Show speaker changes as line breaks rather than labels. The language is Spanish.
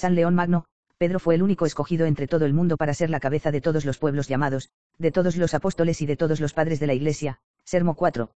San León Magno, Pedro fue el único escogido entre todo el mundo para ser la cabeza de todos los pueblos llamados,
de todos los apóstoles y de todos los padres de la Iglesia, Sermo 4,